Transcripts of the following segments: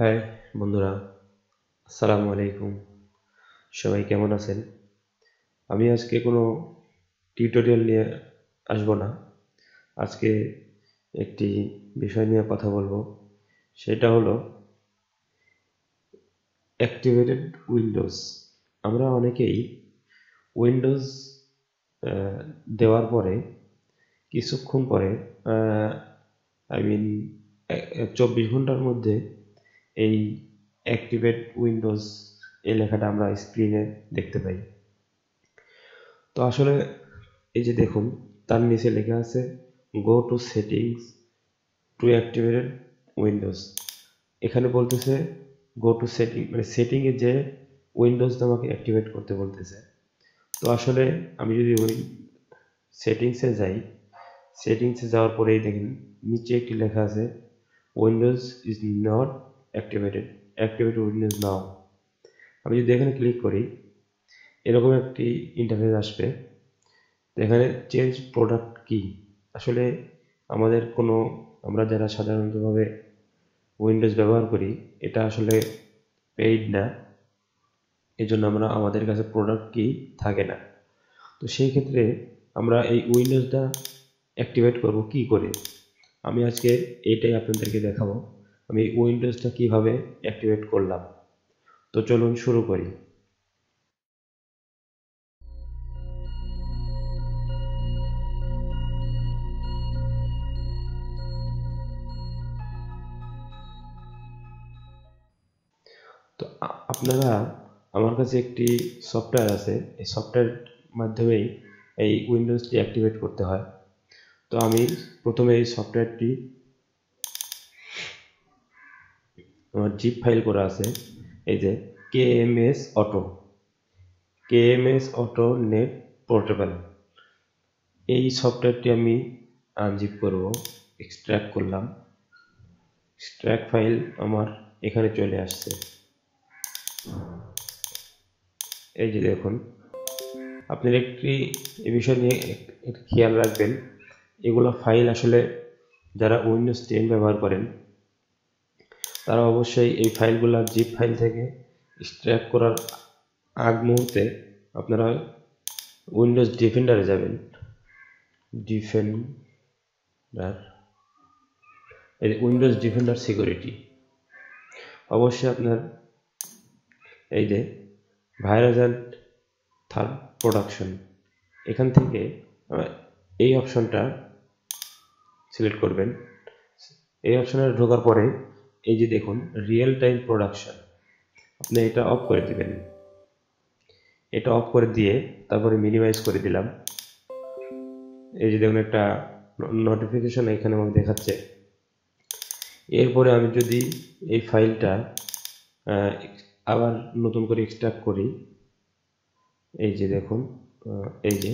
হ্যাঁ বন্ধুরা আসসালামু আলাইকুম সবাই কেমন আছেন আমি আজকে কোনো টিউটোরিয়াল নিয়ে আসব না আজকে একটি বিষয় নিয়ে কথা বলবো সেটা হলো অ্যাক্টিভেটেড উইন্ডোজ আমরা অনেকেই উইন্ডোজ দেওয়ার পরে কিছুক্ষণ পরে আই মিন চব্বিশ ঘন্টার মধ্যে এই অ্যাক্টিভেট উইন্ডোজ এই লেখাটা আমরা স্ক্রিনে দেখতে পাই তো আসলে এই যে দেখুন তার নিচে লেখা আছে go to settings to activated Windows এখানে বলতেছে গো টু সেটিং মানে সেটিংয়ে যে উইন্ডোজ আমাকে অ্যাক্টিভেট করতে বলতেছে তো আসলে আমি যদি ওই সেটিংসে যাই সেটিংসে যাওয়ার পরেই দেখেন নিচে একটি লেখা আছে Windows is not activated activate Windows now আমি যদি এখানে ক্লিক করি এরকম একটি ইন্টারফেস আসবে এখানে চেঞ্জ প্রোডাক্ট কি আসলে আমাদের কোনো আমরা যারা সাধারণতভাবে উইন্ডোজ ব্যবহার করি এটা আসলে পেইড না এজন্য আমরা আমাদের কাছে প্রোডাক্ট কি থাকে না তো সেই ক্ষেত্রে আমরা এই উইন্ডোজটা অ্যাক্টিভেট করব কি করে আমি আজকে এটাই আপনাদেরকে দেখাবো আমি উইন্ডোজটা কিভাবে অ্যাক্টিভেট করলাম তো চলুন শুরু করি তো আপনারা আমার কাছে একটি সফটওয়্যার আছে এই সফটওয়্যার মাধ্যমেই এই উইন্ডোজটি অ্যাক্টিভেট করতে হয় তো আমি প্রথমে এই সফটওয়্যারটি আমার জিপ ফাইল করা আছে এই যে K M S auto K M S auto net portable এই সফটওয়্যারটি আমি আনজিপ করব এক্সট্র্যাক্ট করলাম এক্সট্র্যাক্ট ফাইল আমার এখানে চলে আসছে এই যে দেখুন আপনার একটি এ বিষয় নিয়ে খেয়াল রাখবেন এগুলো ফাইল আসলে যারা উইন্ডোজ টেন ব্যবহার করেন তারা অবশ্যই এই ফাইলগুলো জিপ ফাইল থেকে স্ট্র্যাক করার আগ মুহূর্তে আপনারা উইন্ডোজ ডিফেন্ডারে যাবেন ডিফেন্ডার এই উইন্ডোজ ডিফেন্ডার সিকিউরিটি অবশ্যই আপনার এই যে ভাইরাস অ্যান্ড থার্ড প্রোডাকশন এখান থেকে এই অপশনটা সিলেক্ট করবেন এই অপশনে ঢোকার পরে এই যে দেখুন রিয়েল টাইম প্রোডাকশন আপনি এটা অফ করে দিবেন এটা অফ করে দিয়ে তারপরে মিনিমাইজ করে দিলাম এই যে দেখুন একটা নোটিফিকেশন এখানে আমাকে দেখাচ্ছে এরপরে আমি যদি এই ফাইলটা আবার নতুন করে এক্সট্রাক্ট করি এই যে দেখুন এই যে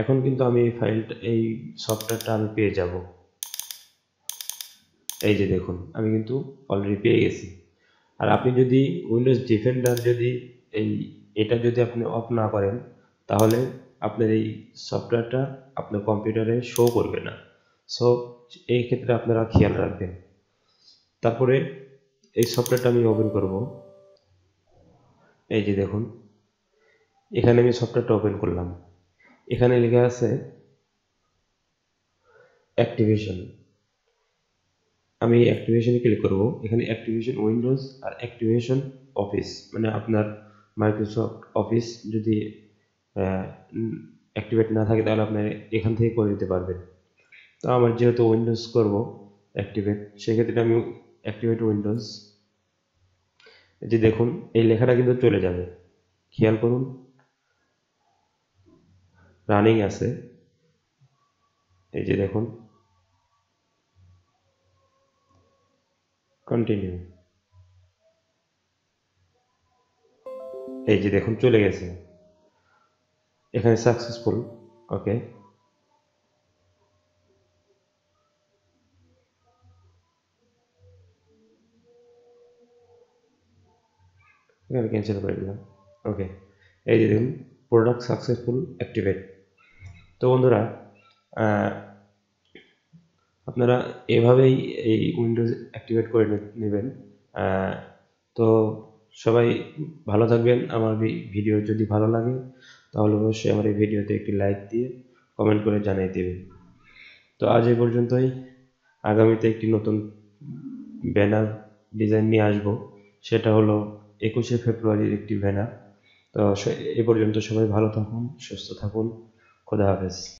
এখন কিন্তু আমি এই ফাইলটা এই সফটওয়্যারটা আমি পেয়ে যাব এই যে দেখুন আমি কিন্তু অলরেডি পেয়ে গেছি আর আপনি যদি উইন্ডোজ ডিফেন্ডার যদি এই এটা যদি আপনি অফ না করেন তাহলে আপনার এই সফটওয়্যারটা আপনার কম্পিউটারে শো করবে না সো এই ক্ষেত্রে আপনারা খেয়াল রাখবেন তারপরে এই সফটওয়্যারটা আমি ওপেন করব এই যে দেখুন এখানে আমি সফটওয়্যারটা ওপেন করলাম এখানে লেখা আছে অ্যাক্টিভেশন আমি অ্যাক্টিভেশনে ক্লিক করব এখানে অ্যাক্টিভেশন উইন্ডোজ আর অ্যাক্টিভেশন অফিস মানে আপনার মাইক্রোসফট অফিস যদি অ্যাক্টিভেট না থাকে তাহলে আপনার এখান থেকে করে দিতে পারবেন তো আমার যেহেতু উইন্ডোজ করব অ্যাক্টিভেট সেক্ষেত্রে আমি অ্যাক্টিভেট উইন্ডোজ যে দেখুন এই লেখাটা কিন্তু চলে যাবে খেয়াল করুন রানিং আছে এই যে দেখুন কন্টিনিউ এই যে দেখুন চলে গেছে এখানে সাকসেসফুল ওকে ক্যান্সেল করে দিলাম ওকে এই যে দেখুন প্রোডাক্ট সাকসেসফুল অ্যাক্টিভেট তো বন্ধুরা আপনারা এভাবেই এই উইন্ডোজ অ্যাক্টিভেট করে নেবেন তো সবাই ভালো থাকবেন আমার ভিডিও যদি ভালো লাগে তাহলে অবশ্যই আমার এই ভিডিওতে একটি লাইক দিয়ে কমেন্ট করে জানিয়ে দেবেন তো আজ এ পর্যন্তই আগামীতে একটি নতুন ব্যানার ডিজাইন নিয়ে আসব সেটা হলো একুশে ফেব্রুয়ারির একটি ব্যানার তো এ পর্যন্ত সবাই ভালো থাকুন সুস্থ থাকুন Rodáveis